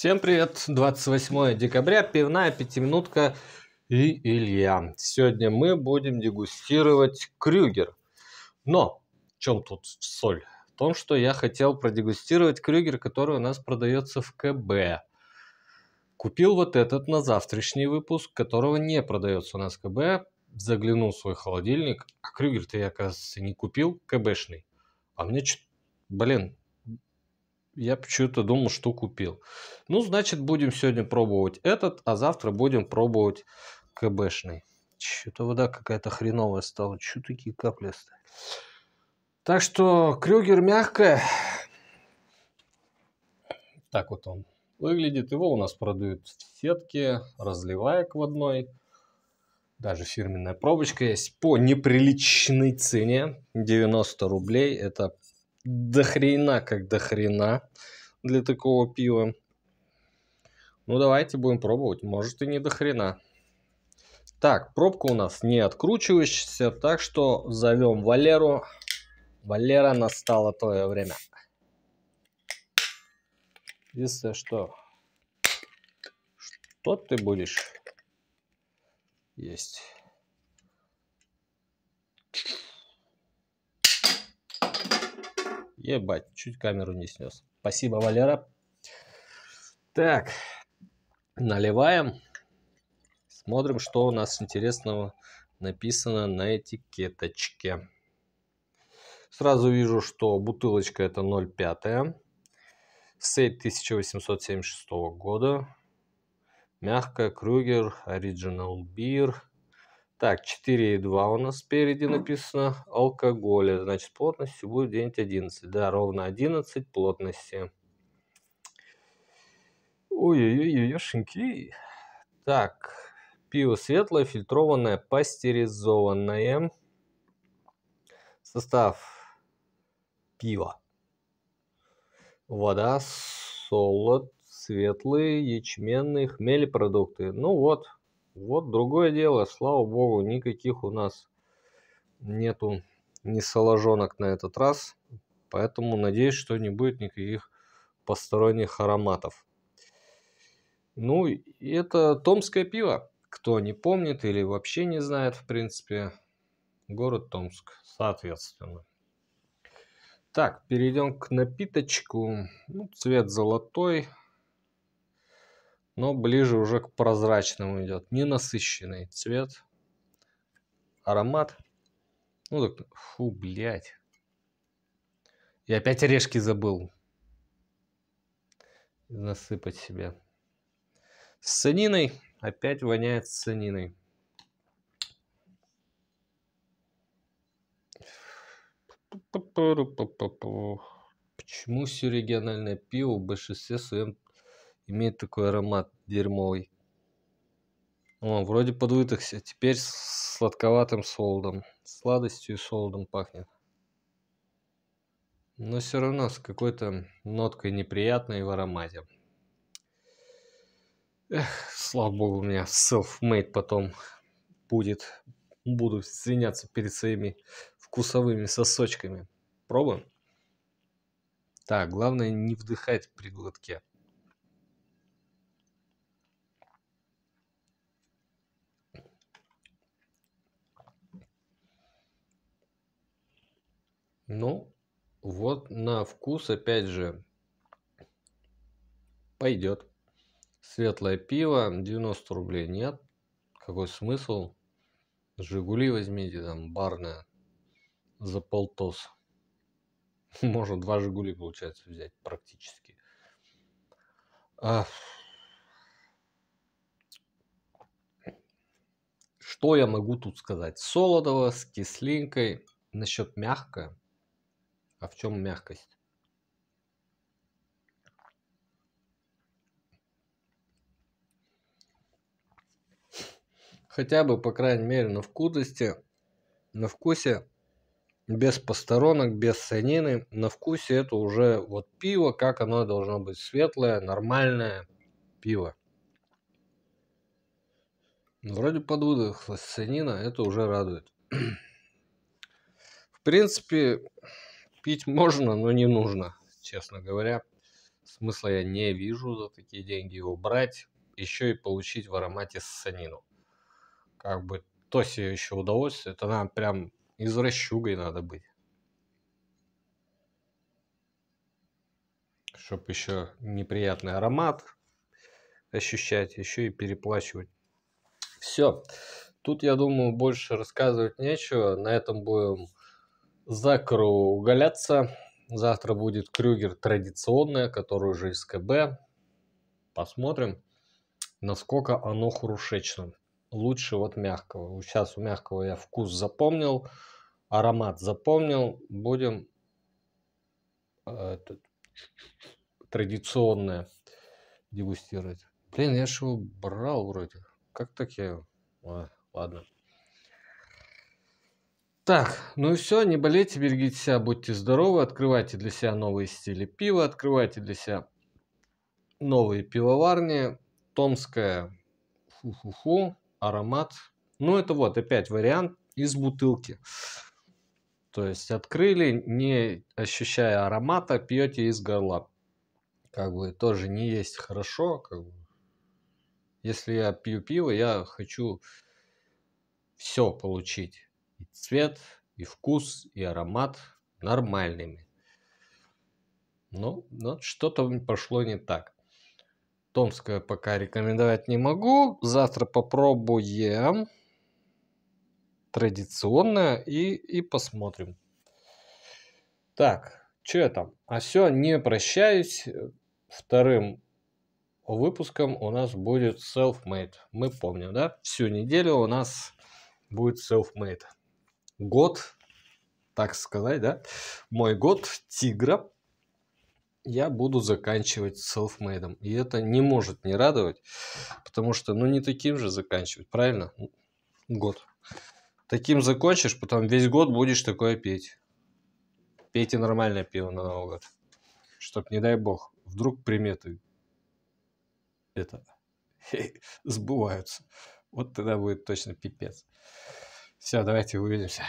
Всем привет! 28 декабря, пивная пятиминутка и Илья. Сегодня мы будем дегустировать Крюгер. Но в чем тут соль? В том, что я хотел продегустировать Крюгер, который у нас продается в КБ. Купил вот этот на завтрашний выпуск, которого не продается у нас в КБ. Заглянул в свой холодильник. А Крюгер-то я, оказывается, не купил, КБшный. А мне, блин, я почему-то думал, что купил. Ну, значит, будем сегодня пробовать этот, а завтра будем пробовать КБшный. Что-то вода какая-то хреновая стала. Чё такие капли стали? Так что Крюгер мягкая. Так вот он выглядит. Его у нас продают в сетке, разливая в одной. Даже фирменная пробочка есть по неприличной цене. 90 рублей. Это дохрена как дохрена для такого пива. Ну, давайте будем пробовать. Может и не дохрена Так, пробка у нас не откручивающаяся, так что зовем Валеру. Валера, настало твое время. Единственное, что... Что ты будешь? Есть. Ебать, чуть камеру не снес. Спасибо, Валера. Так, наливаем. Смотрим, что у нас интересного написано на этикеточке. Сразу вижу, что бутылочка это 0,5. Сеть 1876 года. Мягкая Крюгер Original Beer так, 4,2 у нас спереди написано алкоголя. Значит, плотностью будет 9,11. Да, ровно 11 плотности. Ой-ой-ой-ешеньки. Так, пиво светлое, фильтрованное, пастеризованное. Состав пива. Вода, солод, светлые, ячменные, хмели продукты. Ну вот, вот другое дело, слава богу, никаких у нас нету ни соложонок на этот раз. Поэтому надеюсь, что не будет никаких посторонних ароматов. Ну, это томское пиво. Кто не помнит или вообще не знает, в принципе, город Томск, соответственно. Так, перейдем к напиточку. Ну, цвет золотой, но ближе уже к прозрачному идет. Ненасыщенный цвет, аромат. Ну так, фу, блядь. И опять орешки забыл насыпать себе. С саниной опять воняет саниной. Почему все региональное пиво в большинстве своем имеет такой аромат дерьмовый. О, вроде подвытахся. Теперь с сладковатым солдом, Сладостью и солдом пахнет. Но все равно с какой-то ноткой неприятной в аромате. Эх, слава богу, у меня self-made потом будет. Буду свиняться перед своими вкусовыми сосочками. Пробуем? Так, главное не вдыхать при глотке. Ну, вот на вкус, опять же, пойдет. Светлое пиво, 90 рублей нет. Какой смысл? Жигули возьмите, там, барная за полтос. Можно два Жигули, получается, взять практически. А... Что я могу тут сказать? Солодово с кислинкой. Насчет мягкое. А в чем мягкость? Хотя бы, по крайней мере, на вкусности, на вкусе, без посторонок, без санины, на вкусе это уже вот пиво, как оно должно быть светлое, нормальное пиво. Ну, вроде подвыдохлась санина, это уже радует. В принципе, Пить можно, но не нужно, честно говоря. Смысла я не вижу за такие деньги его брать. Еще и получить в аромате санину. Как бы то себе еще удовольствие. Это нам прям из извращугой надо быть. Чтоб еще неприятный аромат ощущать, еще и переплачивать. Все. Тут, я думаю, больше рассказывать нечего. На этом будем закругляться. Завтра будет Крюгер традиционная, которую уже из КБ. Посмотрим, насколько оно хрушечно. Лучше вот мягкого. Сейчас у мягкого я вкус запомнил, аромат запомнил. Будем э, этот, традиционное дегустировать. Блин, я же его брал вроде. Как так я... А, ладно. Так, ну и все, не болейте, берегите себя, будьте здоровы, открывайте для себя новые стили пива, открывайте для себя новые пивоварни, томская ху-ху-ху, аромат. Ну это вот опять вариант из бутылки. То есть открыли, не ощущая аромата, пьете из горла. Как бы тоже не есть хорошо. Как бы. Если я пью пиво, я хочу все получить и цвет, и вкус, и аромат нормальными. Ну, вот что-то пошло не так. Томское пока рекомендовать не могу. Завтра попробуем традиционное и, и посмотрим. Так, что я там? А все, не прощаюсь. Вторым выпуском у нас будет self-made. Мы помним, да? Всю неделю у нас будет self-made год, так сказать, да, мой год тигра, я буду заканчивать self селфмейдом. И это не может не радовать, потому что, ну, не таким же заканчивать, правильно? Год. Таким закончишь, потом весь год будешь такое петь. Пейте нормальное пиво на Новый год. Чтоб, не дай бог, вдруг приметы это сбываются. Вот тогда будет точно пипец. Все, давайте увидимся.